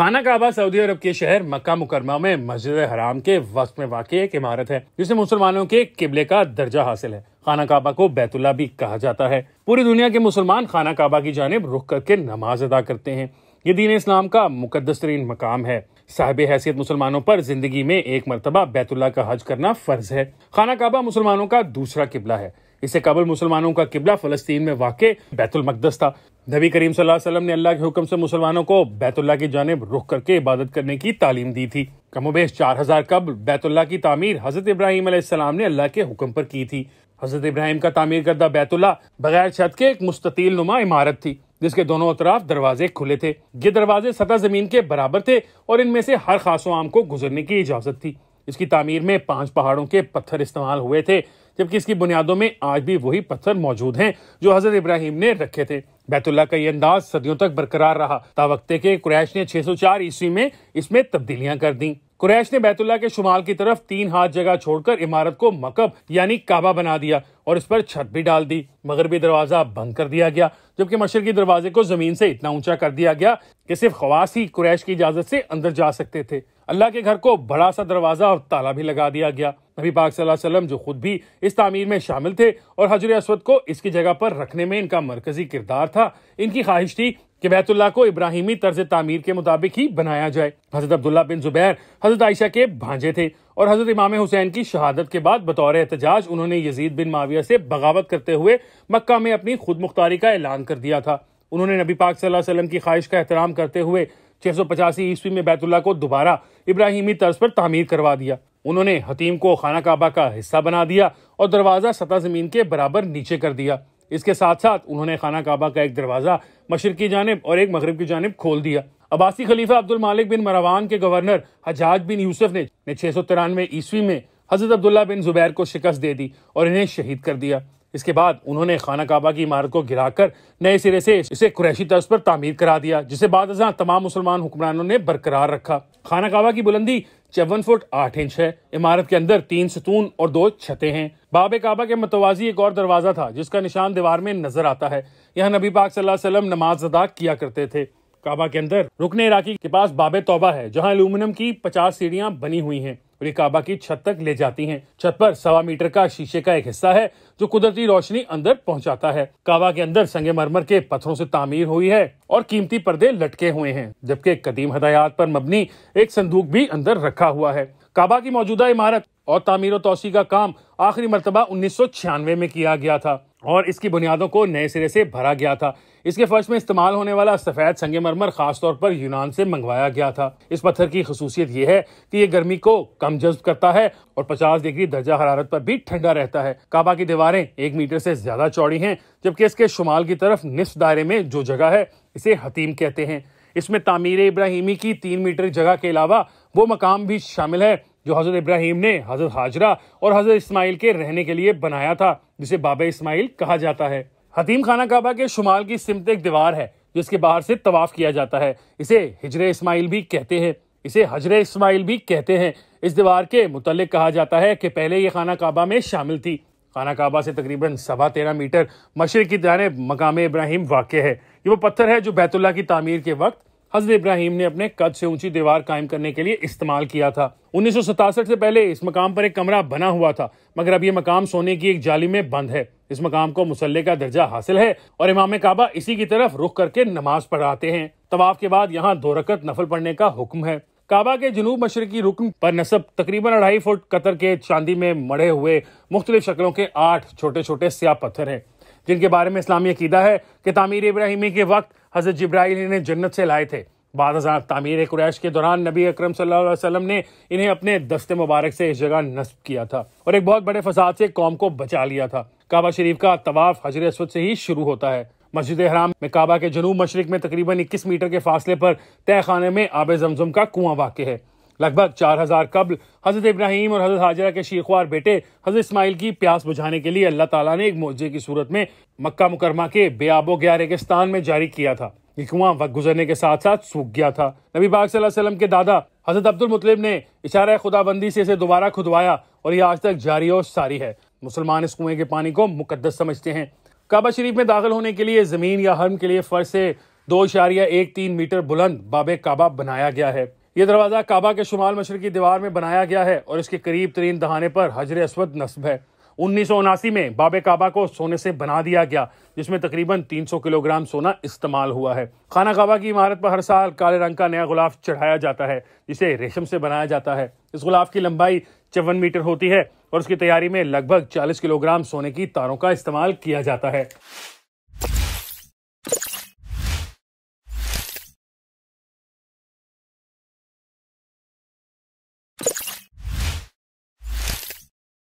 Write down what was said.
खाना काबा सऊदी अरब के शहर मक्का मुकरमा में मस्जिद हराम के वक्त में वाक़ एक इमारत है जिसे मुसलमानों के किबले का दर्जा हासिल है खाना काबा को बैतुल्ला भी कहा जाता है पूरी दुनिया के मुसलमान खाना काबा की जानब रुख करके नमाज अदा करते हैं ये दीन इस्लाम का मुकदस तरीन मकाम है साहिब हैसियत मुसलमानों पर जिंदगी में एक मरतबा बैतुल्ला का हज करना फर्ज है खाना काबा मुसलमानों का दूसरा किबला है इससे कबल मुसलमानों का किबला फलस्तीन में वाक़ बैतुलमकदस था नबी करीम वसल्लम ने अल्लाह के हुक्म से मुसलमानों को बैतुल्ला की जानब रुख करके इबादत करने की तालीम दी थी कमोबेश चार हजार कब बैतुल्ला की तामीर हजरत इब्राहिम अलैहिस्सलाम ने अल्लाह के हुक्म पर की थी हजरत इब्राहिम का तामीर करदा बैतुल्ला बगैर छत के एक मुस्ततील नुमा इमारत थी जिसके दोनों अतराफ दरवाजे खुले थे ये दरवाजे सतह जमीन के बराबर थे और इनमें से हर खासो आम को गुजरने की इजाजत थी इसकी तामीर में पांच पहाड़ों के पत्थर इस्तेमाल हुए थे जबकि इसकी बुनियादों में आज भी वही पत्थर मौजूद हैं जो हजरत इब्राहिम ने रखे थे बैतुल्ला का यह अंदाज सदियों तक बरकरार रहा तावक्ते के कुरैश ने 604 ईस्वी में इसमें तब्दीलियां कर दी कुरैश ने बैतुल्ला के शुमाल की तरफ तीन हाथ जगह छोड़कर इमारत को मकब यानी काबा बना दिया और इस पर छत भी डाल दी मगरबी दरवाजा बंद कर दिया गया जबकि मशर के दरवाजे को जमीन से इतना ऊंचा कर दिया गया कि सिर्फ खवास ही कुरैश की इजाजत से अंदर जा सकते थे अल्लाह के घर को बड़ा सा दरवाजा और ताला भी लगा दिया गया नबी पाक वसल्लम जो खुद भी इस तामीर में शामिल थे और हजर असवद को इसकी जगह पर रखने में इनका मरकजी किरदार था इनकी ख्वाहिश थी कि बैतुल्ला को इब्राहिमी तर्ज तामीर के मुताबिक ही बनाया जाए हजरत अब्दुल्ला बिन जुबैर हजरत आयशा के भांजे थे और हजरत इमाम हुसैन की शहादत के बाद बतौर एहतजाज उन्होंने यजीद बिन माविया से बगावत करते हुए मक्का में अपनी खुद मुख्तारी का ऐलान कर दिया था उन्होंने नबी पाक सल्लल्लाहु अलैहि वसल्लम की ख्वाहिश का एहतराम करते हुए छह सौ पचासी ईस्वी में बैतुल्ला को दोबारा इब्राहिमी तर्ज पर तामीर करवा दिया उन्होंने हतीम को खाना काबा का हिस्सा बना दिया और दरवाज़ा सतह ज़मीन के बराबर नीचे कर दिया इसके साथ साथ उन्होंने खाना काबा का एक दरवाज़ा मशर की जानब और एक मगरब की जानब खोल दिया अबासी खलीफा अब्दुल मालिक बिन मरवान के गवर्नर हजाज बिन यूसुफ ने छह सौ तिरानवे ईस्वी में हज़रत अब्दुल्ला बिन जुबैर को शिकस्त दे दी और इन्हें शहीद कर दिया इसके बाद उन्होंने खाना काबा की इमारत को गिराकर नए सिरे से इसे कुरैशी तर्ज पर तामीर करा दिया जिसे बाद तमाम मुसलमान हुक्मरानों ने बरकरार रखा खाना काबा की बुलंदी चौवन फुट आठ इंच है इमारत के अंदर तीन सतून और दो छतें हैं बाबे काबा के मतवाजी एक और दरवाजा था जिसका निशान दीवार में नजर आता है यहाँ नबी पाक वसल्लम नमाज अदा किया करते थे काबा के अंदर रुकने इराकी के पास बाबे तौबा है जहाँ एल्यूमिनियम की पचास सीढ़ियाँ बनी हुई हैं और ये काबा की छत तक ले जाती हैं। छत पर सवा मीटर का शीशे का एक हिस्सा है जो कुदरती रोशनी अंदर पहुंचाता है काबा के अंदर संगे मरमर के पत्थरों से तामीर हुई है और कीमती पर्दे लटके हुए हैं जबकि कदीम हदायात पर मबनी एक संदूक भी अंदर रखा हुआ है काबा की मौजूदा इमारत और तामीर तोसी का काम आखिरी मरतबा उन्नीस में किया गया था और इसकी बुनियादों को नए सिरे से भरा गया था इसके फर्श में इस्तेमाल होने वाला सफ़ेद संगमरमर तौर पर यूनान से मंगवाया गया था इस पत्थर की खसूसियत यह है कि ये गर्मी को कम जज्ब करता है और 50 डिग्री दर्जा हरारत पर भी ठंडा रहता है काबा की दीवारें एक मीटर से ज़्यादा चौड़ी हैं जबकि इसके शुमाल की तरफ निस्फ दायरे में जो जगह है इसे हतीम कहते हैं इसमें तामीर इब्राहिमी की तीन मीटर जगह के अलावा वो मकाम भी शामिल है जो हज़रत इब्राहिम ने हज़रत हाजरा और हज़रत इस्माइल के रहने के लिए बनाया था जिसे बाबा इस्माइल कहा जाता है हतीम खाना काबा के शुमाल की सिमत एक दीवार है जिसके बाहर से तवाफ किया जाता है इसे हिजर इस्माइल भी कहते हैं इसे हजर इस्माइल भी कहते हैं इस दीवार के मुतल कहा जाता है कि पहले ये खाना काबा में शामिल थी खाना काबा से तकरीबन सवा तेरह मीटर मशरक़ की जानब मकाम इब्राहिम वाक़ है ये वो पत्थर है जो बैतुल्ला की तामीर के वक्त हजरत इब्राहिम ने अपने कद से ऊंची दीवार कायम करने के लिए इस्तेमाल किया था उन्नीस से पहले इस मकाम पर एक कमरा बना हुआ था मगर अब ये मकाम सोने की एक जाली में बंद है इस मकाम को मुसल्ले का दर्जा हासिल है और इमाम काबा इसी की तरफ रुख करके नमाज पढ़ाते हैं तवाफ के बाद यहाँ दो रकत नफल पढ़ने का हुक्म है काबा के जनूब मशरकी रुकन पर नसब तकरीबन अढ़ाई फुट कतर के चांदी में मड़े हुए मुख्तलिफ शक्लों के आठ छोटे छोटे स्या पत्थर हैं जिनके बारे में इस्लामी अकीदा है कि तामीर इब्राहिमी के वक्त हज़रत जब्राइल इन्हें जन्नत से लाए थे बाद हज़ार तामीर कुरैश के दौरान नबी अक्रम सल्लल्लाहु ने इन्हें अपने दस्ते मुबारक से इस जगह नस्ब किया था और एक बहुत बड़े फसाद से कौम को बचा लिया था काबा शरीफ का तवाफ़ हजर असवद से ही शुरू होता है मस्जिद हराम में काबा के जनूब मशरक में तकरीबन 21 मीटर के फासले पर तय खाने में आब जमजम का कुआं वाक़ है लगभग चार हजार कबल हजरत इब्राहिम और हजरत हाजरा के शीखवार बेटे हजरत इस्माइल की प्यास बुझाने के लिए अल्लाह ताला ने एक मोजे की सूरत में मक्का मुकरमा के बेआबो स्थान में जारी किया था ये कुआं वक्त गुजरने के साथ साथ सूख गया था नबी पाक वसल्लम के दादा हजरत अब्दुल मुतलिब ने इशारा खुदाबंदी से इसे दोबारा खुदवाया और ये आज तक जारी और सारी है मुसलमान इस कुएं के पानी को मुकदस समझते हैं काबा शरीफ में दाखिल होने के लिए ज़मीन या हर्म के लिए फर्श से दो इशारिया एक तीन मीटर बुलंद बाबे काबा बनाया गया है ये दरवाज़ा काबा के शुमाल मशरकी दीवार में बनाया गया है और इसके करीब तरीन दहाने पर हजर असवद नस्ब है उन्नीस में बाब काबा को सोने से बना दिया गया जिसमें तकरीबन 300 किलोग्राम सोना इस्तेमाल हुआ है खाना काबा की इमारत पर हर साल काले रंग का नया गुलाब चढ़ाया जाता है जिसे रेशम से बनाया जाता है इस गुलाब की लंबाई चौवन मीटर होती है और उसकी तैयारी में लगभग चालीस किलोग्राम सोने की तारों का इस्तेमाल किया जाता है